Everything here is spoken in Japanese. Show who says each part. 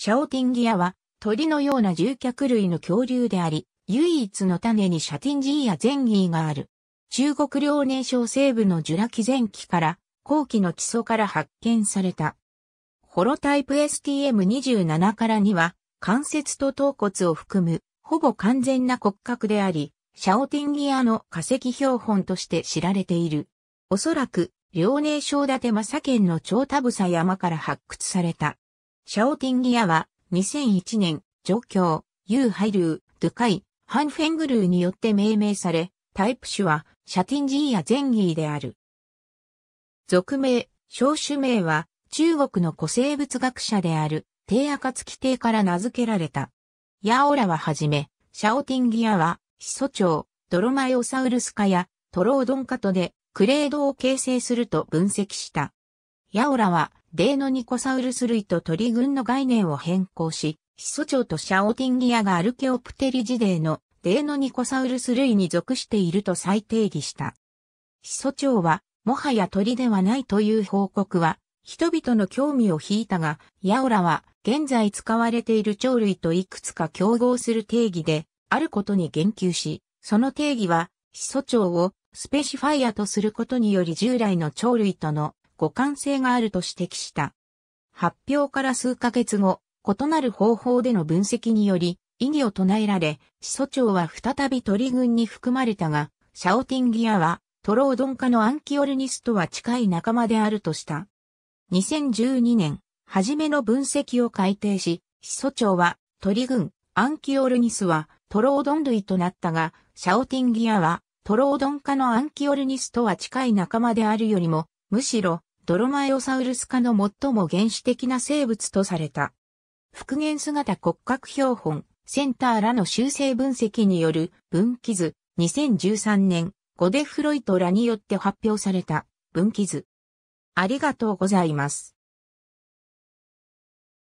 Speaker 1: シャオティンギアは鳥のような獣脚類の恐竜であり、唯一の種にシャティンジーやゼンギーがある。中国遼寧省西部のジュラ紀前期から後期の基礎から発見された。ホロタイプ STM27 からには関節と頭骨を含むほぼ完全な骨格であり、シャオティンギアの化石標本として知られている。おそらく、遼寧省立正県の長田房山から発掘された。シャオティンギアは、2001年、上京、ユーハイルー、ドゥカイ、ハンフェングルーによって命名され、タイプ種は、シャティンジーやゼンギーである。俗名、小種名は、中国の古生物学者である、低暁帝から名付けられた。ヤオラははじめ、シャオティンギアは、ヒソチョウ、ドロマイオサウルス科や、トロードン科とで、クレードを形成すると分析した。ヤオラは、デーノニコサウルス類と鳥群の概念を変更し、始祖鳥とシャオティンギアがアルケオプテリジデーのデーノニコサウルス類に属していると再定義した。始祖鳥は、もはや鳥ではないという報告は、人々の興味を引いたが、ヤオラは、現在使われている鳥類といくつか競合する定義で、あることに言及し、その定義は、始祖鳥をスペシファイアとすることにより従来の鳥類との互換性があると指摘した。発表から数ヶ月後、異なる方法での分析により、異議を唱えられ、始祖長は再び鳥群に含まれたが、シャオティンギアは、トロードン科のアンキオルニスとは近い仲間であるとした。2012年、初めの分析を改定し、始祖長は、鳥群、アンキオルニスは、トロードン類となったが、シャオティンギアは、トロードン科のアンキオルニスとは近い仲間であるよりも、むしろ、ドロマエオサウルス科の最も原始的な生物とされた。復元姿骨格標本、センターらの修正分析による分岐図、2013年、ゴデフロイトらによって発表された分岐図。ありがとうございます。